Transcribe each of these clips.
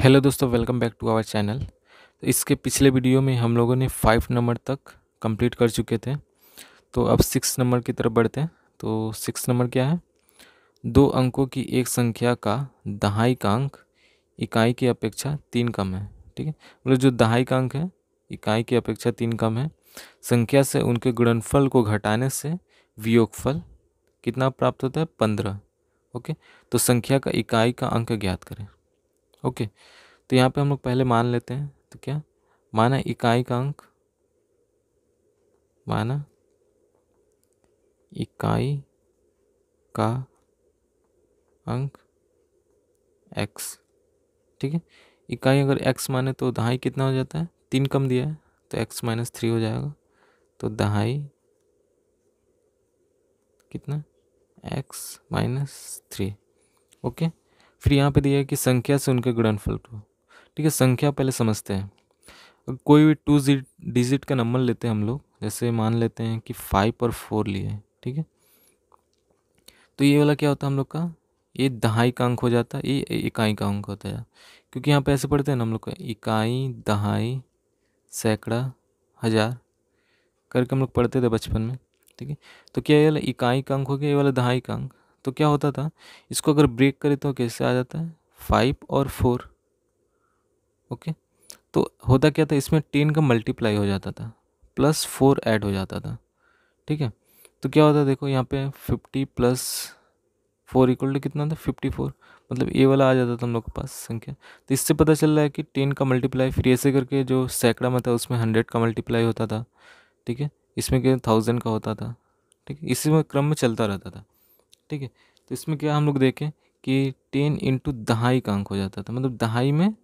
Hello दोस्तों welcome back to our channel तो इसके पिछले वीडियो में हम लोगों ने फाइव नंबर तक कंप्लीट कर चुके थे तो अब सिक्स नंबर की तरफ बढ़ते हैं तो सिक्स नंबर क्या है दो अंकों की एक संख्या का दहाई का अंक इकाई की अपेक्षा तीन कम है ठीक है मतलब जो दहाई का अंक है इकाई की अपेक्षा तीन कम है संख्या से उनके गुणनफल को घटाने से वियोगफल कितना प्राप्त होता है पंद्रह ओके तो संख्या का इकाई का अंक ज्ञात करें ओके तो यहाँ पे हम लोग पहले मान लेते हैं तो क्या माना इकाई का अंक माना इकाई का अंक x ठीक है इकाई अगर x माने तो दहाई कितना हो जाता है तीन कम दिया है तो x माइनस थ्री हो जाएगा तो दहाई कितना x माइनस थ्री ओके फिर यहाँ पे दिया है कि संख्या से उनके गुणनफल को ठीक है संख्या पहले समझते हैं कोई भी टू डिजिट का नंबर लेते हैं हम लोग जैसे मान लेते हैं कि फाइव और फोर लिए ठीक है तो ये वाला क्या होता है हम लोग का ये दहाई का अंक हो जाता है ये इकाई का अंक होता है क्योंकि यहाँ पे ऐसे पढ़ते हैं ना हम लोग का इकाई दहाई सैकड़ा हज़ार करके हम लोग पढ़ते थे बचपन में ठीक है तो क्या ये वाला इकाई का अंक हो गया ये वाला दहाई का अंक तो क्या होता था इसको अगर ब्रेक करें तो कैसे आ जाता है फाइव और फोर ओके तो होता क्या था इसमें टेन का मल्टीप्लाई हो जाता था प्लस फोर ऐड हो जाता था ठीक है तो क्या होता है देखो यहाँ पे fifty plus four equal to कितना था फिफ्टी फोर मतलब ए वाला आ जाता था हम लोग के पास संख्या तो इससे पता चल रहा है कि टेन का मल्टीप्लाई फिर ऐसे करके जो सैकड़ा में था उसमें हंड्रेड का मल्टीप्लाई होता था ठीक है इसमें क्या थाउजेंड का होता था ठीक है इसी में क्रम में चलता रहता था ठीक है तो इसमें क्या हम लोग देखें कि टेन इंटू दहाई का अंक हो जाता था मतलब दहाई में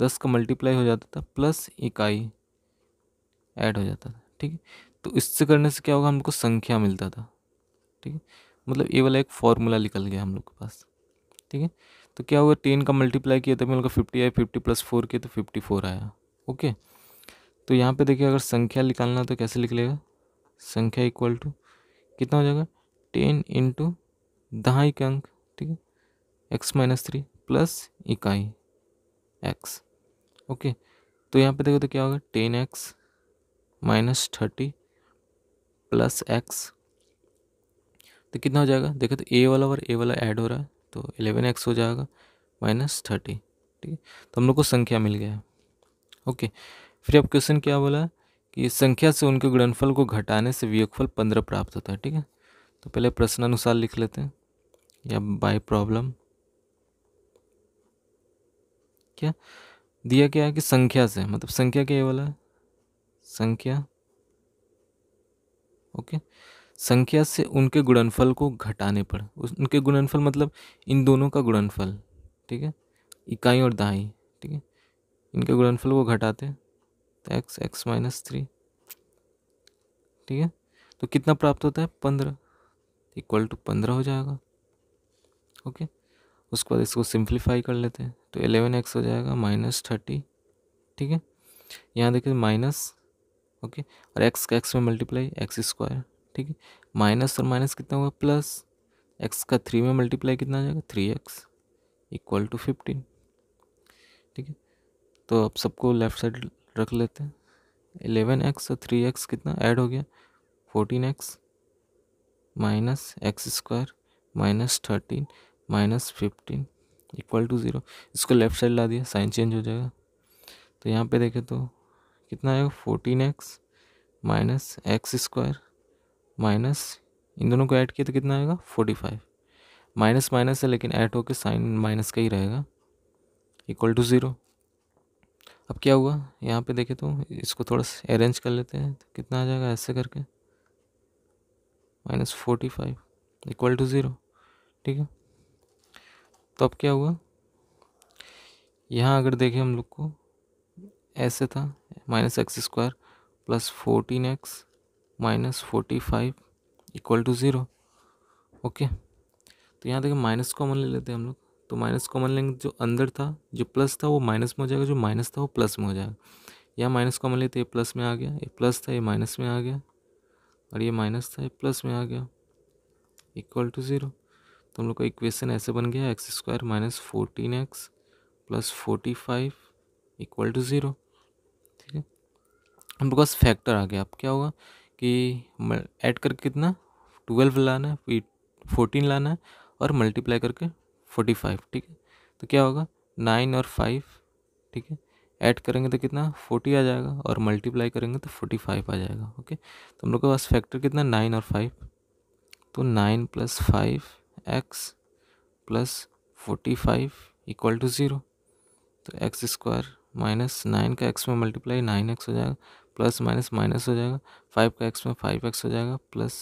दस का मल्टीप्लाई हो जाता था प्लस इकाई ऐड हो जाता था ठीक है तो इससे करने से क्या होगा हमको संख्या मिलता था ठीक है मतलब ये वाला एक फॉर्मूला निकल गया हम लोग के पास ठीक है तो क्या हुआ टेन का मल्टीप्लाई किया था मेरे को फिफ्टी आया फिफ्टी प्लस फोर किया तो फिफ्टी फोर आया ओके तो, तो यहाँ पे देखिए अगर संख्या निकालना तो कैसे निकलेगा संख्या इक्वल टू कितना हो जाएगा टेन इंटू दहाई के अंक ठीक है एक्स माइनस थ्री प्लस इकाई एक्स ओके तो यहाँ पे देखो तो क्या होगा ten x minus thirty plus x तो कितना हो जाएगा देखो तो ए वाला और ए वाला ऐड हो रहा है तो एलेवन एक्स हो जाएगा माइनस थर्टी ठीक है तो हम लोग को संख्या मिल गया है ओके फिर अब क्वेश्चन क्या बोला कि संख्या से उनके गुणनफल को घटाने से वियोगफल पंद्रह प्राप्त होता है ठीक है तो पहले प्रश्न अनुसार लिख लेते हैं या बाय प्रॉब्लम क्या दिया क्या है कि संख्या से मतलब संख्या क्या वाला है संख्या ओके संख्या से उनके गुणनफल को घटाने पर उनके गुणनफल मतलब इन दोनों का गुणनफल ठीक है इकाई और दहाई ठीक है इनके गुणनफल को घटाते तो एक्स एक्स माइनस थ्री ठीक है तो कितना प्राप्त होता है पंद्रह इक्वल टू पंद्रह हो जाएगा ओके उसके बाद इसको सिंप्लीफाई कर लेते हैं तो एलेवन एक्स हो जाएगा माइनस थर्टी ठीक है यहाँ देखिए माइनस ओके और एक्स का एक्स में मल्टीप्लाई एक्स स्क्वायर ठीक है माइनस और माइनस कितना होगा प्लस एक्स का थ्री में मल्टीप्लाई कितना आ जाएगा three x equal to fifteen ठीक है तो अब सबको लेफ्ट साइड रख लेते हैं एलेवन एक्स और थ्री एक्स कितना ऐड हो गया fourteen x minus x square minus thirteen minus fifteen equal to zero इसको लेफ्ट साइड ला दिया साइन चेंज हो जाएगा तो यहाँ पे देखें तो कितना आएगा fourteen x minus x square minus इन दोनों को ऐड किया तो कितना आएगा फोर्टी फाइव माइनस माइनस है लेकिन ऐड होकर साइन माइनस का ही रहेगा इक्वल टू ज़ीरो अब क्या हुआ यहाँ पे देखें तो इसको थोड़ा सा अरेंज कर लेते हैं तो कितना आ जाएगा ऐसे करके minus forty five equal to zero ठीक है तो अब क्या हुआ यहाँ अगर देखें हम लोग को ऐसे था minus x square plus fourteen x minus forty five equal to zero okay तो यहाँ देखें माइनस कॉमन ले लेते हैं हम लोग तो माइनस कॉमन लेंगे जो अंदर था जो प्लस था वो माइनस में हो जाएगा जो माइनस था वो प्लस में हो जाएगा यहाँ माइनस कॉमन लेते ये प्लस में आ गया ये प्लस था ये माइनस में आ गया और ये माइनस था ये प्लस में आ गया इक्वल टू ज़ीरो तो हम लोग का इक्वेशन ऐसे बन गया x square minus fourteen x plus forty five equal to zero ठीक है हम लोग पास फैक्टर आ गया अब क्या होगा कि ऐड करके कितना ट्वेल्व लाना है फिर फोर्टीन लाना है और मल्टीप्लाई करके फोर्टी फाइव ठीक है तो क्या होगा नाइन और फाइव ठीक है ऐड करेंगे तो कितना फोर्टी आ जाएगा और मल्टीप्लाई करेंगे तो फोर्टी फाइव आ जाएगा ओके तो हम लोग के पास फैक्टर कितना नाइन और फाइव तो nine plus five x plus forty five equal to zero तो एक्स स्क्वायर माइनस नाइन का एक्स में मल्टीप्लाई नाइन एक्स हो जाएगा प्लस माइनस माइनस हो जाएगा फाइव का एक्स में फाइव एक्स हो जाएगा plus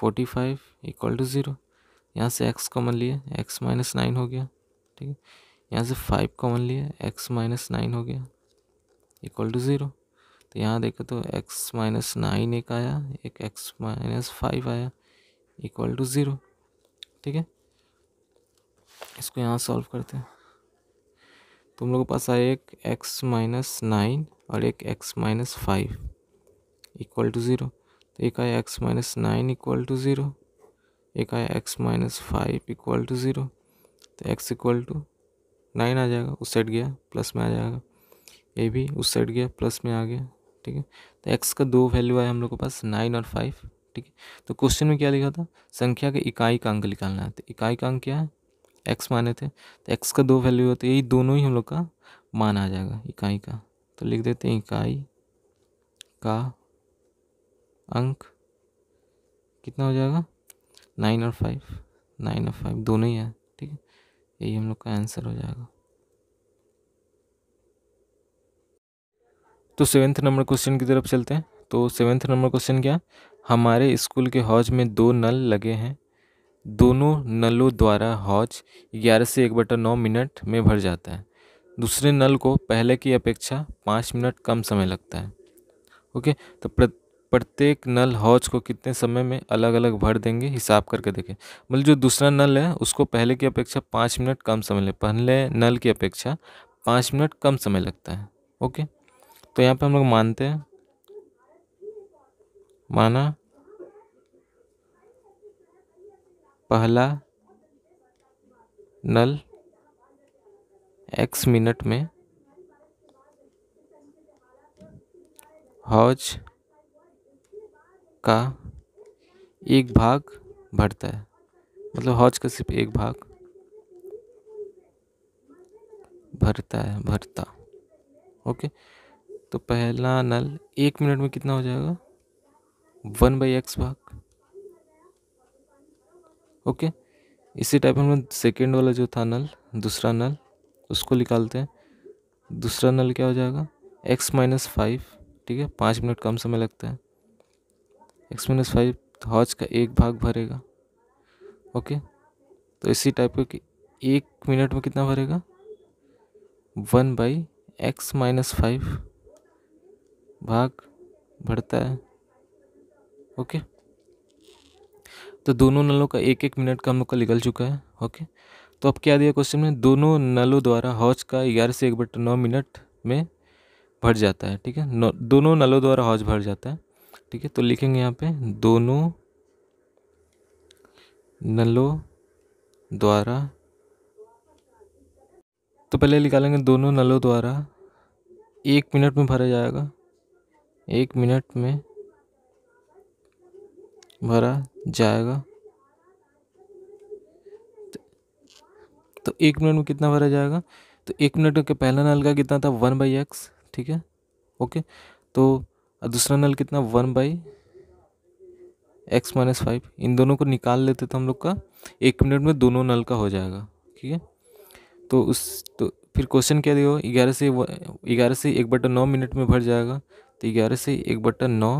forty five equal to zero यहाँ से एक्स कॉमन लिए एक्स माइनस नाइन हो गया ठीक है यहाँ से फाइव कॉमन लिए एक्स माइनस नाइन हो गया इक्वल टू ज़ीरो तो यहाँ देखो तो एक्स माइनस नाइन एक आया एक एक्स माइनस फाइव आया इक्वल टू ज़ीरो ठीक है इसको यहाँ सॉल्व करते हैं तुम लोगों के पास आया एक एक्स माइनस नाइन और एक x minus five equal to zero तो एक आया x minus nine equal to zero एक आया x minus five equal to zero तो एक्स इक्वल टू नाइन आ जाएगा उस साइड गया प्लस में आ जाएगा ये भी उस साइड गया प्लस में आ गया ठीक है तो एक्स का दो वैल्यू आया हम लोग के पास नाइन और फाइव ठीक है तो क्वेश्चन में क्या लिखा था संख्या के इकाई का अंक निकालना है तो इकाई का अंक क्या है एक्स माने थे तो एक्स का दो वैल्यू होती है यही दोनों ही हम लोग का मान आ जाएगा इकाई का तो लिख देते हैं इकाई का अंक कितना हो जाएगा नाइन और फाइव नाइन और फाइव दोनों ही है ठीक है यही हम लोग का आंसर हो जाएगा तो सेवेंथ नंबर क्वेश्चन की तरफ चलते हैं तो सेवेंथ नंबर क्वेश्चन क्या हमारे स्कूल के हौज में दो नल लगे हैं दोनों नलों द्वारा हौज ग्यारह से एक बटा नौ मिनट में भर जाता है दूसरे नल को पहले की अपेक्षा पाँच मिनट कम समय लगता है ओके तो प्रत्येक नल हौज को कितने समय में अलग अलग भर देंगे हिसाब करके देखें मतलब जो दूसरा नल है उसको पहले की अपेक्षा पाँच मिनट कम समय लगे पहले नल की अपेक्षा पाँच मिनट कम समय लगता है ओके तो यहाँ पर हम लोग मानते हैं माना पहला नल एक्स मिनट में हौज का एक भाग भरता है मतलब हौज का सिर्फ एक भाग भरता है भरता ओके तो पहला नल एक मिनट में कितना हो जाएगा वन बाई एक्स भाग ओके इसी टाइप हम सेकेंड वाला जो था नल दूसरा नल उसको निकालते हैं दूसरा नल क्या हो जाएगा एक्स माइनस फाइव ठीक है पाँच मिनट कम समय लगता है एक्स माइनस फाइव हॉज का एक भाग भरेगा ओके तो इसी टाइप का कि एक मिनट में कितना भरेगा one by x minus five भाग भरता है ओके तो दोनों नलों का एक एक मिनट का मौका निकल चुका है ओके तो अब क्या दिया क्वेश्चन में दोनों नलों द्वारा हौज का ग्यारह से एक बट नौ मिनट में भर जाता है ठीक है दोनों नलों द्वारा हौज भर जाता है ठीक है तो लिखेंगे यहाँ पे दोनों नलों द्वारा तो पहले निकालेंगे दोनों नलों द्वारा एक मिनट में भरा जाएगा एक मिनट में भरा जाएगा तो एक मिनट में कितना भरा जाएगा तो एक मिनट का पहला नल का कितना था वन बाई एक्स ठीक है ओके तो दूसरा नल कितना one by x minus five इन दोनों को निकाल लेते थे हम लोग का एक मिनट में दोनों नल का हो जाएगा ठीक है तो उस तो फिर क्वेश्चन क्या देगा ग्यारह से ग्यारह से एक बटा नौ मिनट में भर जाएगा तो ग्यारह से एक बटा नौ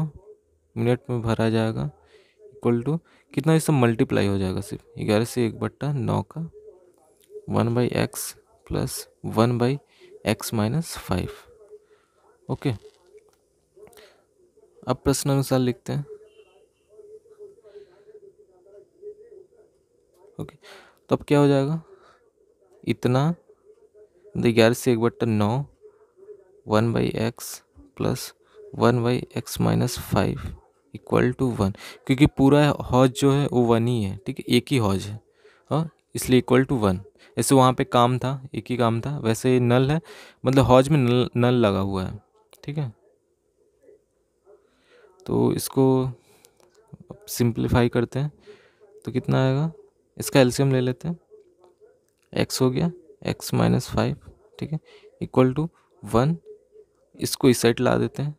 मिनट में भरा जाएगा इक्वल टू कितना इससे मल्टीप्लाई हो जाएगा सिर्फ ग्यारह से एक बट्टा नौ का one by x plus one by x minus five okay अब प्रश्न अनुसार लिखते हैं ओके तो अब क्या हो जाएगा इतना तो ग्यारह से एक बट्टा नौ one by x plus one by x minus five equal to one क्योंकि पूरा हौज जो है वो वन ही है ठीक है एक ही हौज है हाँ इसलिए इक्वल टू वन ऐसे वहाँ पे काम था एक ही काम था वैसे नल है मतलब हौज में नल नल लगा हुआ है ठीक है तो इसको सिंप्लीफाई करते हैं तो कितना आएगा इसका एल्शियम ले लेते हैं एक्स हो गया एक्स माइनस फाइव ठीक है इक्वल टू वन इसको इस साइड ला देते हैं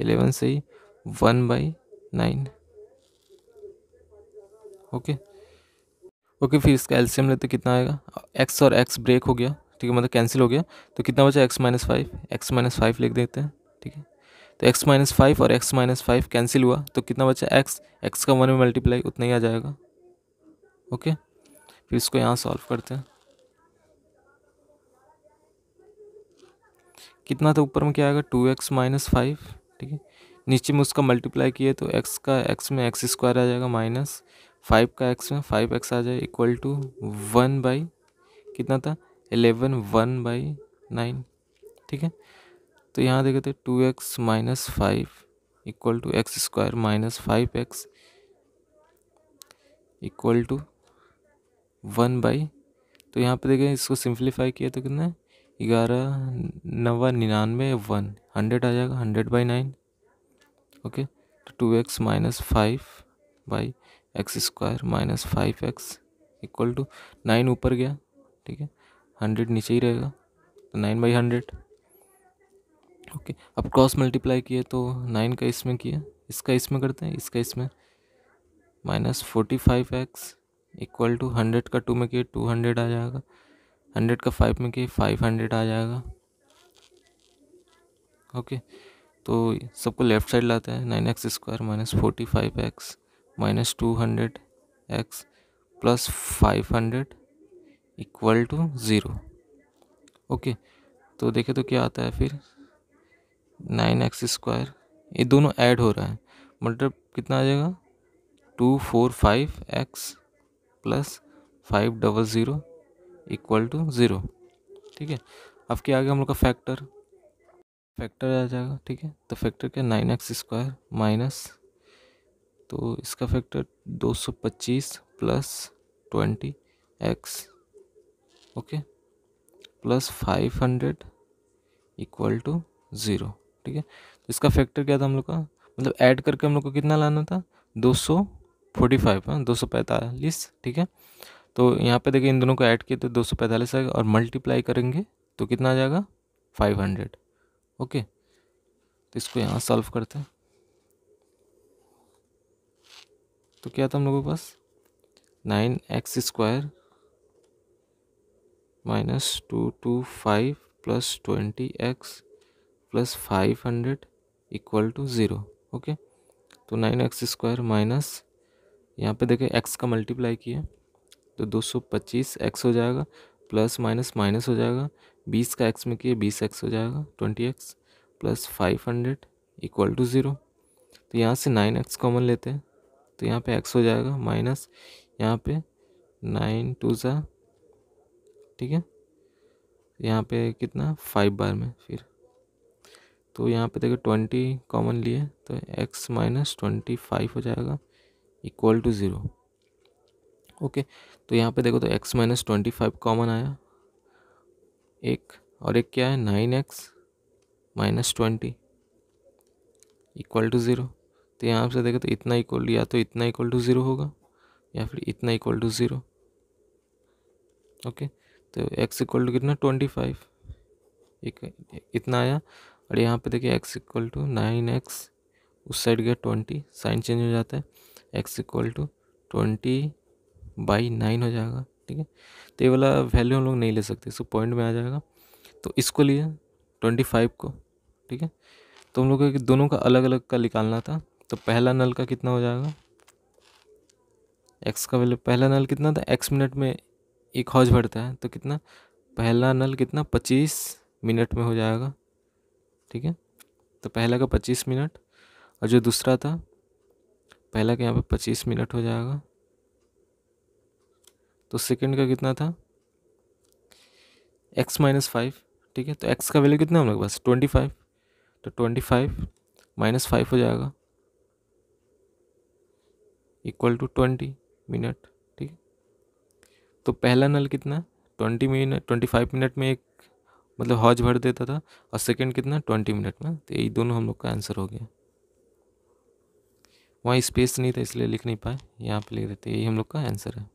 एलेवन से ही one by nine okay okay फिर इसका एल्सियम लेते कितना आएगा एक्स और एक्स ब्रेक हो गया ठीक है मतलब कैंसिल हो गया तो कितना बचा x minus five x minus five लिख देते हैं ठीक है तो एक्स माइनस फाइव और एक्स माइनस फाइव कैंसिल हुआ तो कितना बचा एक्स एक्स का वन में मल्टीप्लाई उतना ही आ जाएगा ओके फिर इसको यहाँ सॉल्व करते हैं कितना था ऊपर में क्या आएगा टू एक्स माइनस फाइव ठीक है नीचे में उसका मल्टीप्लाई किए तो एक्स का एक्स में एक्स स्क्वायर आ जाएगा माइनस फाइव का एक्स में फाइव एक्स आ जाएगा इक्वल टू वन बाई कितना था एलेवन वन बाई नाइन ठीक है तो यहाँ देखे थे two x minus five equal to x square minus five x equal to one by तो यहाँ पे देखें इसको सिंप्लीफाई किया तो कितना है ग्यारह नवा निन्यानवे वन हंड्रेड आ जाएगा हंड्रेड बाई नाइन ओके तो two x minus five by x square minus five x equal to nine ऊपर गया ठीक है हंड्रेड नीचे ही रहेगा तो नाइन बाई हंड्रेड ओके अब क्रॉस मल्टीप्लाई किए तो नाइन का इसमें किया इसका इसमें करते हैं इसका इसमें minus forty five x equal to hundred का टू में किए टू हंड्रेड आ जाएगा हंड्रेड का फाइव में किए फाइव हंड्रेड आ जाएगा ओके तो सबको लेफ़्ट साइड लाते हैं nine x square minus forty five x minus two hundred x plus five hundred equal to zero okay तो देखे तो क्या आता है फिर नाइन एक्स स्क्वायर ये दोनों ऐड हो रहा है मतलब कितना आ जाएगा two four five x plus five double zero equal to zero ठीक है अब क्या आ गया हम लोग का फैक्टर फैक्टर आ जाएगा ठीक है तो फैक्टर क्या नाइन एक्स स्क्वायर माइनस तो इसका फैक्टर दो सौ पच्चीस plus twenty x okay plus five hundred equal to zero ठीक है तो इसका फैक्टर क्या था हम लोग का मतलब ऐड करके हम लोग को कितना लाना था दो सौ फोर्टी फाइव है दो सौ पैंतालीस ठीक है तो यहाँ पे देखिए इन दोनों को ऐड किए तो दो सौ पैंतालीस आएगा और मल्टीप्लाई करेंगे तो कितना आ जाएगा फाइव हंड्रेड ओके तो इसको यहाँ सॉल्व करते हैं तो क्या था हम लोगों के पास nine x square minus two two five plus twenty x plus five hundred equal to zero okay तो नाइन एक्स स्क्वायर माइनस यहाँ पे देखें एक्स का मल्टीप्लाई किया तो दो सौ पच्चीस एक्स हो जाएगा प्लस माइनस माइनस हो जाएगा बीस का एक्स में किए बीस एक्स हो जाएगा twenty x plus five hundred equal to zero तो यहाँ से नाइन एक्स कॉमन लेते हैं तो यहाँ पे एक्स हो जाएगा माइनस यहाँ पे नाइन टू ज़ा ठीक है यहाँ पे कितना फाइव बार में फिर तो यहाँ पे देखो ट्वेंटी कॉमन लिए तो एक्स माइनस ट्वेंटी फाइव हो जाएगा इक्वल टू ज़ीरो ओके तो यहाँ पे देखो तो x minus twenty five common आया एक और एक क्या है nine x minus twenty equal to zero तो यहाँ से देखें तो इतना इक्वल या तो इतना इक्वल टू ज़ीरो होगा या फिर इतना इक्वल टू ज़ीरो ओके तो एक्स इक्वल टू कितना ट्वेंटी फाइव एक इतना आया और यहाँ पे देखिए x equal to nine x उस साइड गया ट्वेंटी साइन चेंज हो जाता है x equal to twenty by nine हो जाएगा ठीक है तो ये वाला वैल्यू हम लोग नहीं ले सकते इसको पॉइंट में आ जाएगा तो इसको लिए ट्वेंटी फाइव को ठीक है तो हम लोग दोनों का अलग अलग का निकालना था तो पहला नल का कितना हो जाएगा एक्स का वैल्यू पहला नल कितना था एक्स मिनट में एक हौज भरता है तो कितना पहला नल कितना पच्चीस मिनट में हो जाएगा ठीक है तो पहला का पच्चीस मिनट और जो दूसरा था पहला का यहाँ पे पच्चीस मिनट हो जाएगा तो सेकेंड का कितना था एक्स माइनस फाइव ठीक है तो एक्स का वैल्यू कितना हम लोग पास ट्वेंटी फाइव तो ट्वेंटी फाइव माइनस फाइव हो जाएगा इक्वल टू ट्वेंटी मिनट ठीक है तो पहला नल कितना twenty minute twenty five minute में एक मतलब हौज भर देता था और सेकेंड कितना ट्वेंटी मिनट में तो यही दोनों हम लोग का आंसर हो गया वहाँ स्पेस नहीं था इसलिए लिख नहीं पाए यहाँ पे लिख देते यही हम लोग का आंसर है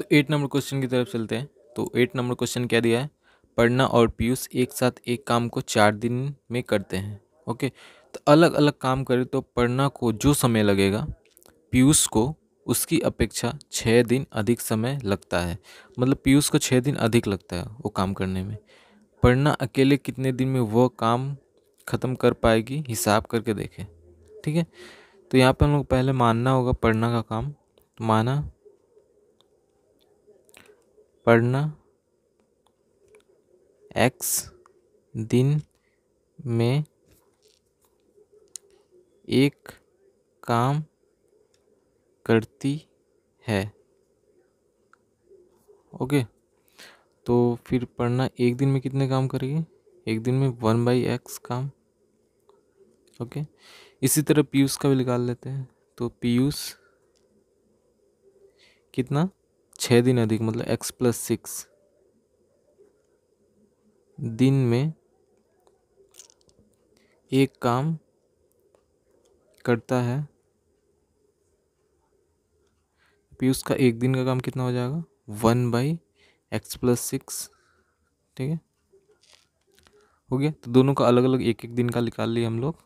तो एट नंबर क्वेश्चन की तरफ चलते हैं तो एट नंबर क्वेश्चन क्या दिया है पढ़ना और पीयूष एक साथ एक काम को चार दिन में करते हैं ओके तो अलग अलग काम करें तो पढ़ना को जो समय लगेगा पीयूष को उसकी अपेक्षा छः दिन अधिक समय लगता है मतलब पीयूष को छः दिन अधिक लगता है वो काम करने में पढ़ना अकेले कितने दिन में वह काम ख़त्म कर पाएगी हिसाब करके देखें ठीक है तो यहाँ पर हम लोग पहले मानना होगा पढ़ना का काम माना पढ़ना एक्स दिन में एक काम करती है ओके तो फिर पढ़ना एक दिन में कितने काम करेगी एक दिन में वन बाई एक्स काम ओके इसी तरह पीयूष का भी निकाल लेते हैं तो पीयूष कितना छः दिन अधिक मतलब एक्स प्लस सिक्स दिन में एक काम करता है उसका एक दिन का काम कितना हो जाएगा one by x plus six ठीक है हो गया तो दोनों का अलग अलग एक एक दिन का निकाल लिए हम लोग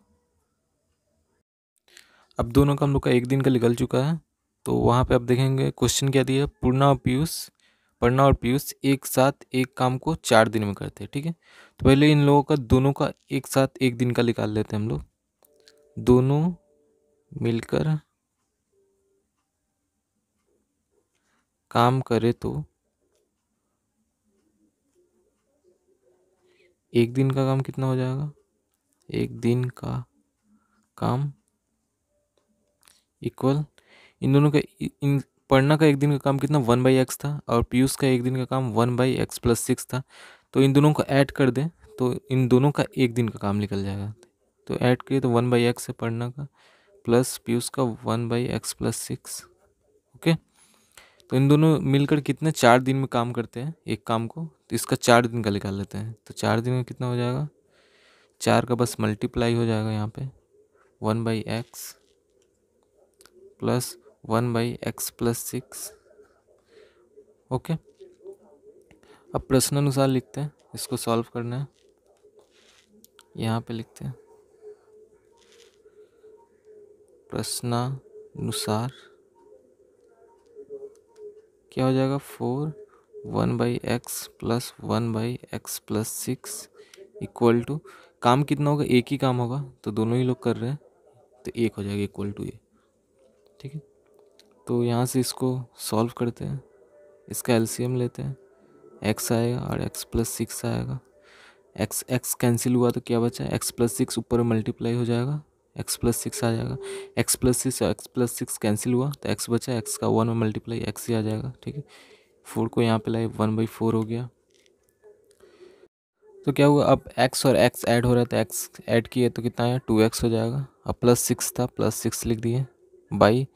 अब दोनों का हम लोग का एक दिन का निकल चुका है तो वहाँ पे आप देखेंगे क्वेश्चन क्या दिया पूर्णा और पीयूष पढ़ना और पीयूष एक साथ एक काम को चार दिन में करते हैं ठीक है तो पहले इन लोगों का दोनों का एक साथ एक दिन का निकाल लेते हैं हम लोग दोनों मिलकर काम करे तो एक दिन का काम कितना हो जाएगा एक दिन का काम इक्वल इन दोनों का इन पढ़ना का एक दिन का काम कितना वन बाई एक्स था और पीयूष का एक दिन का काम one by x plus six था तो इन दोनों को ऐड कर दें तो इन दोनों का एक दिन का काम निकल जाएगा तो ऐड करिए तो वन बाई एक्स है पढ़ना का प्लस पीयूष का one by x plus six okay तो इन दोनों मिलकर कितने चार दिन में काम करते हैं एक काम को तो इसका चार दिन का निकाल लेते हैं तो चार दिन में कितना हो जाएगा चार का बस मल्टीप्लाई हो जाएगा यहाँ पर one by x plus one by x plus six okay अब प्रश्न अनुसार लिखते हैं इसको सॉल्व करना है यहाँ पे लिखते हैं प्रश्नानुसार क्या हो जाएगा four one by x plus one by x plus six equal to काम कितना होगा एक ही काम होगा तो दोनों ही लोग कर रहे हैं तो एक हो जाएगा इक्वल टू ये ठीक है तो यहाँ से इसको सॉल्व करते हैं इसका एलसीएम लेते हैं एक्स आएगा और एक्स प्लस सिक्स आएगा एक्स एक्स कैंसिल हुआ तो क्या बचा एक्स प्लस सिक्स ऊपर मल्टीप्लाई हो जाएगा एक्स प्लस सिक्स आ जाएगा x plus six x plus six cancel हुआ तो एक्स बचा एक्स का वन में मल्टीप्लाई एक्स ही आ जाएगा ठीक है फोर को यहाँ पे लाए वन बाई फोर हो गया तो क्या हुआ अब एक्स और एक्स ऐड हो रहा था एक्स ऐड किए तो कितना आया टू एक्स हो जाएगा अब प्लस सिक्स था प्लस सिक्स लिख दिए बाई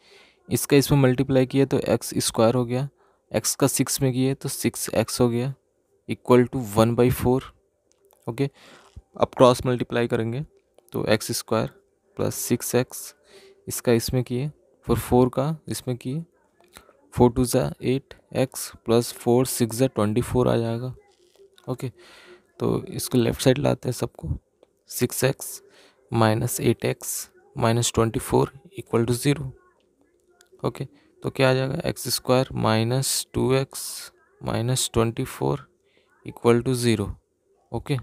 इसका इसमें मल्टीप्लाई किया तो एक्स स्क्वायर हो गया एक्स का सिक्स में किया तो सिक्स एक्स हो गया equal to one by four okay अब क्रॉस मल्टीप्लाई करेंगे तो x square plus six x इसका इसमें किए फिर फोर का इसमें किए फोर टू ज़ा eight x plus four six ज़ा ट्वेंटी फोर आ जाएगा ओके तो इसको लेफ़्ट साइड लाते हैं सबको six x minus eight x minus twenty four equal to zero okay तो क्या आ जाएगा x square minus two x minus twenty four equal to zero okay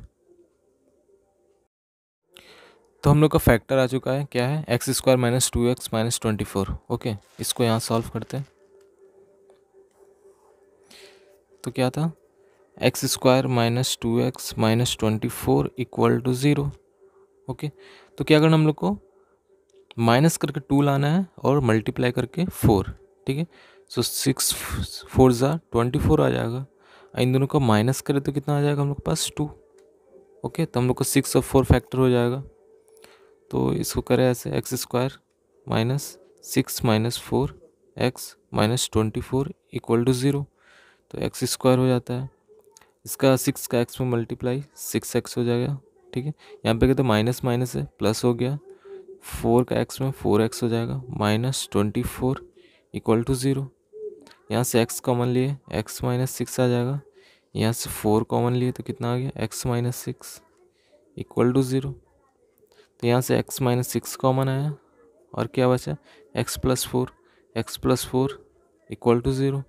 तो हम लोग का फैक्टर आ चुका है क्या है x square minus two x minus twenty four okay इसको यहाँ सॉल्व करते हैं तो क्या था x square minus two x minus twenty four equal to zero okay तो क्या करना हम लोग को माइनस करके टू लाना है और मल्टीप्लाई करके फोर ठीक है सो सिक्स फोर ज़ा ट्वेंटी फोर आ जाएगा इन दोनों का माइनस करें तो कितना आ जाएगा हम लोग के पास टू ओके तो हम लोग का सिक्स और फोर फैक्टर हो जाएगा तो इसको करें ऐसे x square minus six minus four x minus twenty four equal to zero तो एक्स स्क्वायर हो जाता है इसका सिक्स का एक्स में मल्टीप्लाई सिक्स एक्स हो जाएगा ठीक है यहाँ पे कहते तो माइनस माइनस है प्लस हो गया फोर का एक्स में फोर एक्स हो जाएगा minus twenty four equal to zero यहाँ से एक्स कॉमन लिए एक्स माइनस सिक्स आ जाएगा यहाँ से फोर कॉमन लिए तो कितना आ गया x minus six equal to zero तो यहाँ से एक्स माइनस सिक्स कॉमन आया और क्या बचा x plus four x plus four equal to zero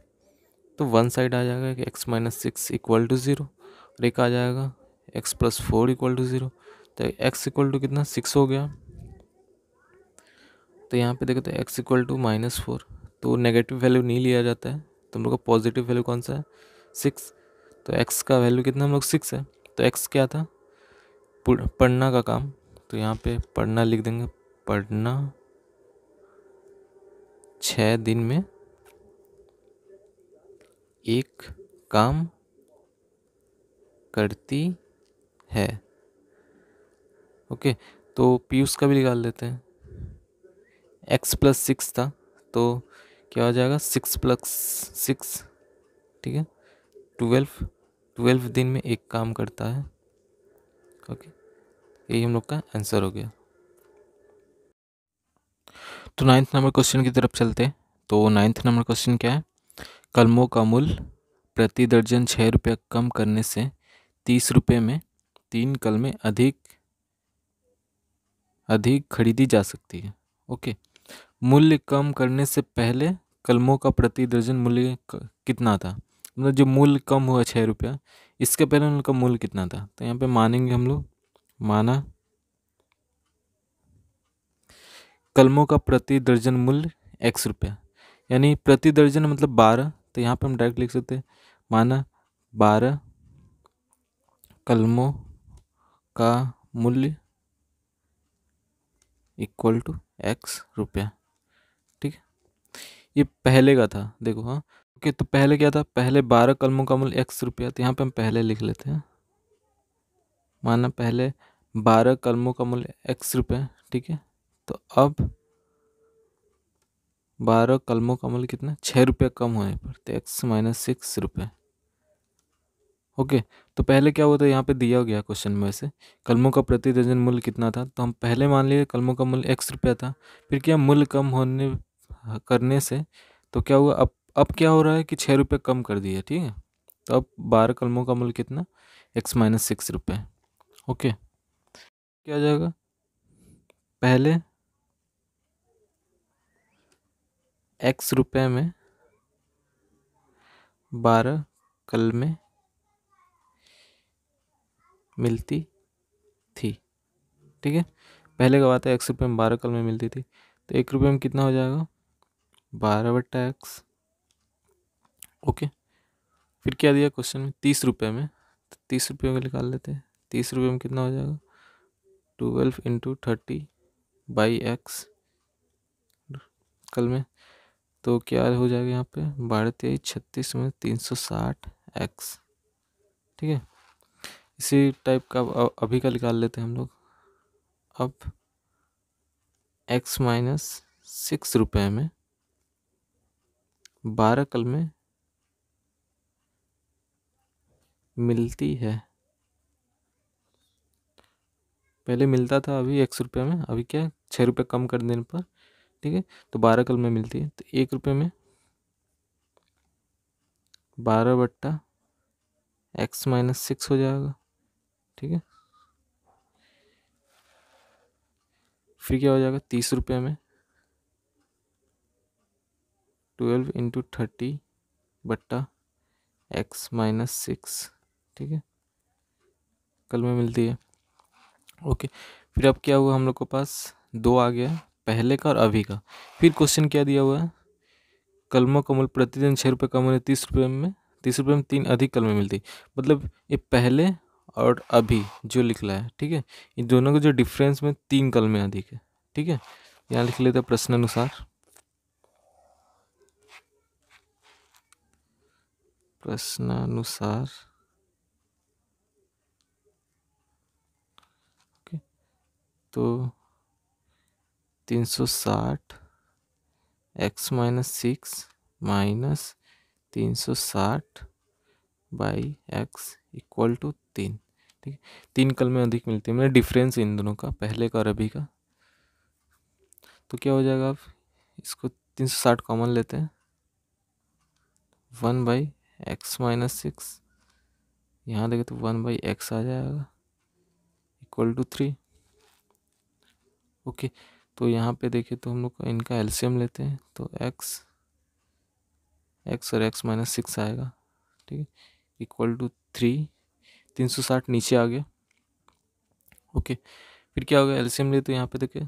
तो वन साइड आ जाएगा कि x minus six equal to zero और एक आ जाएगा x plus four equal to zero तो एक्स इक्वल टू कितना सिक्स हो गया तो यहाँ पे देखो तो x equal to minus four तो नेगेटिव वैल्यू नहीं लिया जाता है तो हम लोग का पॉजिटिव वैल्यू कौन सा है सिक्स तो एक्स का वैल्यू कितना हम लोग सिक्स है तो एक्स क्या था पढ़ना का काम तो यहाँ पे पढ़ना लिख देंगे पढ़ना छ दिन में एक काम करती है ओके तो पीयूष का भी निकाल लेते हैं एक्स प्लस सिक्स था तो क्या हो जाएगा सिक्स प्लस सिक्स ठीक है ट्वेल्व ट्वेल्व दिन में एक काम करता है ओके यही हम लोग का आंसर हो गया तो नाइन्थ नंबर क्वेश्चन की तरफ चलते हैं तो नाइन्थ नंबर क्वेश्चन क्या है कलमों का मूल प्रति दर्जन छः रुपये कम करने से तीस रुपये में तीन कलमें अधिक अधिक खरीदी जा सकती है ओके okay. मूल्य कम करने से पहले कलमों का प्रति दर्जन मूल्य कितना था मतलब जो मूल्य कम हुआ छः रुपया इसके पहले उनका मूल्य कितना था तो यहाँ पे मानेंगे हम लोग माना कलमों का प्रति दर्जन मूल्य एक्स रुपया यानी प्रति दर्जन मतलब बारह तो यहाँ पे हम डायरेक्ट लिख सकते माना बारह कलमों का मूल्य इक्वल टू एक्स रुपया ये पहले का था देखो हाँ ओके तो पहले क्या था पहले बारह कलमों का मूल्य एक्स रुपया तो यहाँ पे हम पहले लिख लेते हैं माना पहले बारह कलमों का मूल्य एक्स रुपये ठीक है तो अब बारह कलमों का मूल्य कितना छः रुपये कम होने पर तो एक्स माइनस सिक्स रुपये ओके तो पहले क्या हुआ था यहाँ पे दिया गया क्वेश्चन में वैसे कलमों का प्रति दर्जन मूल्य कितना था तो हम पहले मान लिए कलमों का मूल्य एक्स रुपया था फिर क्या मूल्य कम होने हाँ, करने से तो क्या हुआ अब अब क्या हो रहा है कि छः रुपये कम कर दिए ठीक है तो अब बारह कलमों का मूल्य कितना एक्स माइनस सिक्स रुपये ओके क्या जाएगा पहले एक्स रुपये में बारह कलमें मिलती थी ठीक है पहले का बात है एक्स रुपये में बारह कलमें मिलती थी तो एक रुपये में कितना हो जाएगा बारह बटा एक्स ओके फिर क्या दिया क्वेश्चन में तीस रुपये में तो तीस रुपये में निकाल लेते हैं तीस रुपये में कितना हो जाएगा twelve into thirty by x कल में तो क्या हो जाएगा यहाँ पे बारह तेईस छत्तीस में तीन सौ साठ एक्स ठीक है इसी टाइप का अभी का निकाल लेते हैं हम लोग अब एक्स माइनस सिक्स रुपये में बारह कल में मिलती है पहले मिलता था अभी एक सौ रुपये में अभी क्या छः रुपये कम कर देने पर ठीक है तो बारह कल में मिलती है तो एक रुपये में बारह बट्टा एक्स माइनस सिक्स हो जाएगा ठीक है फिर क्या हो जाएगा तीस रुपये में ट्वेल्व इंटू थर्टी बट्टा एक्स माइनस सिक्स ठीक है कल में मिलती है ओके फिर अब क्या हुआ हम लोग के पास दो आ गया पहले का और अभी का फिर क्वेश्चन क्या दिया हुआ है कलमों का मूल प्रतिदिन छः रुपये कम होने तीस रुपये में तीस रुपये में तीन अधिक कलमें मिलती मतलब ये पहले और अभी जो निकला है ठीक है इन दोनों के जो डिफरेंस में तीन कलमें अधिक है ठीक है यहाँ लिख लेते हैं प्रश्न अनुसार प्रश्नानुसार ओके तो 360 एक्स माइनस सिक्स माइनस तीन सौ साठ बाई एक्स इक्वल टू तीन ठीक है तीन कल में अधिक मिलती है मैंने डिफरेंस इन दोनों का पहले का और अभी का तो क्या हो जाएगा आप इसको तीन सौ साठ कॉमन लेते हैं one by x minus six यहाँ देखें तो वन बाई एक्स आ जाएगा इक्वल टू थ्री ओके तो यहाँ पे देखे तो हम लोग इनका एल्शियम लेते हैं तो एक्स एक्स और एक्स माइनस सिक्स आएगा ठीक है इक्वल टू थ्री तीन सौ साठ नीचे आ गया ओके फिर क्या हो गया एल्शियम लिए तो यहाँ पे देखें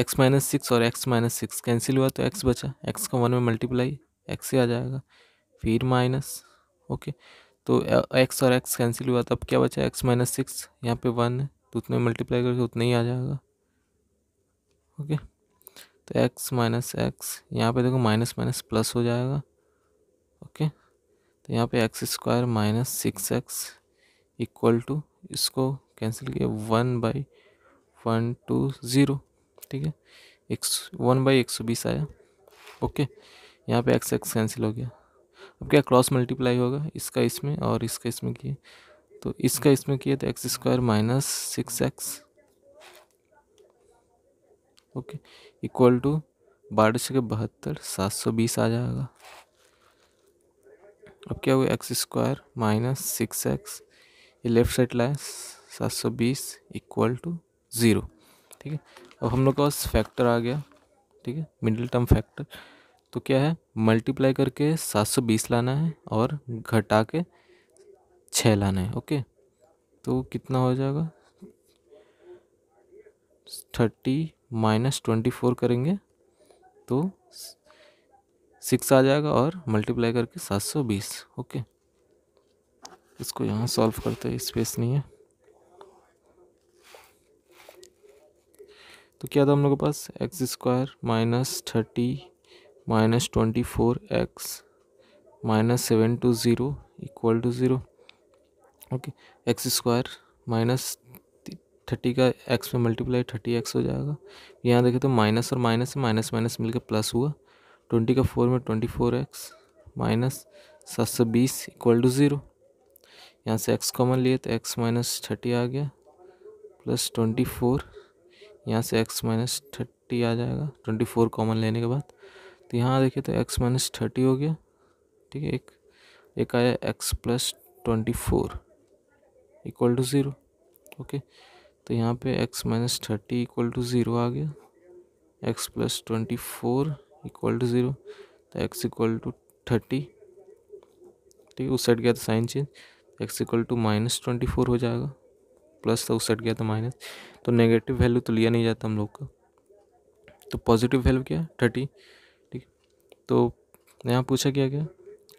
एक्स माइनस सिक्स और एक्स माइनस सिक्स कैंसिल हुआ तो एक्स बचा एक्स का वन में मल्टीप्लाई एक्स ही आ जाएगा फिर माइनस ओके तो एक्स और एक्स कैंसिल हुआ तब क्या बचा एक्स माइनस सिक्स यहाँ पे वन है तो उतने मल्टीप्लाई करके उतना ही आ जाएगा ओके तो एक्स माइनस एक्स यहाँ पर देखो माइनस माइनस प्लस हो जाएगा ओके तो यहाँ पे x square minus six x equal to इसको कैंसिल किया one by one two zero ठीक है एक वन बाई एक सौ बीस आया ओके यहाँ पे एक्स एक्स कैंसिल हो गया अब क्या क्रॉस मल्टीप्लाई होगा इसका इसमें और इसका इसमें किए तो इसका इसमें किए तो x square minus six x okay equal to बारह सौ के बहत्तर सात सौ बीस आ जाएगा अब क्या हुआ x square minus six x ये लेफ्ट साइड लाए सात सौ बीस इक्वल टू ज़ीरो ठीक है अब हम लोग का फैक्टर आ गया ठीक है मिडिल टर्म फैक्टर तो क्या है मल्टीप्लाई करके सात सौ बीस लाना है और घटा के छः लाना है ओके तो कितना हो जाएगा थर्टी माइनस ट्वेंटी फोर करेंगे तो सिक्स आ जाएगा और मल्टीप्लाई करके सात सौ बीस ओके इसको यहाँ सॉल्व करते हैं स्पेस नहीं है तो क्या था हम लोग के पास x square minus thirty minus twenty four x minus seven two zero equal to zero okay x square minus thirty का एक्स में मल्टीप्लाई थर्टी एक्स हो जाएगा यहाँ देखें तो माइनस और माइनस माइनस माइनस मिलकर प्लस हुआ ट्वेंटी का फोर में ट्वेंटी फोर एक्स माइनस सात सौ बीस इक्वल टू ज़ीरो यहाँ से एक्स कॉमन लिए तो एक्स माइनस थर्टी आ गया प्लस ट्वेंटी फोर यहाँ से एक्स माइनस थर्टी आ जाएगा ट्वेंटी फोर कॉमन लेने के बाद तो यहाँ देखिए तो एक्स माइनस थर्टी हो गया ठीक है एक एक आया x plus twenty four equal to zero okay तो यहाँ पे x minus thirty equal to zero आ गया x plus twenty four equal to zero तो एक्स इक्वल टू थर्टी ठीक है उस साइड गया तो sign change x equal to minus twenty four हो जाएगा प्लस था उस साइड गया तो माइनस तो नेगेटिव वैल्यू तो लिया नहीं जाता हम लोग का तो पॉजिटिव वैल्यू क्या है थर्टी तो यहाँ पूछा क्या क्या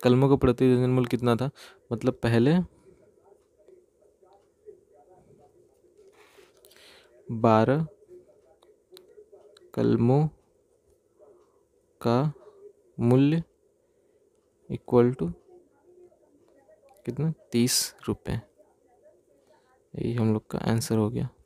कलमों का प्रतिदिन मूल्य कितना था मतलब पहले बारह कलमों का मूल्य इक्वल टू कितना तीस रुपये यही हम लोग का आंसर हो गया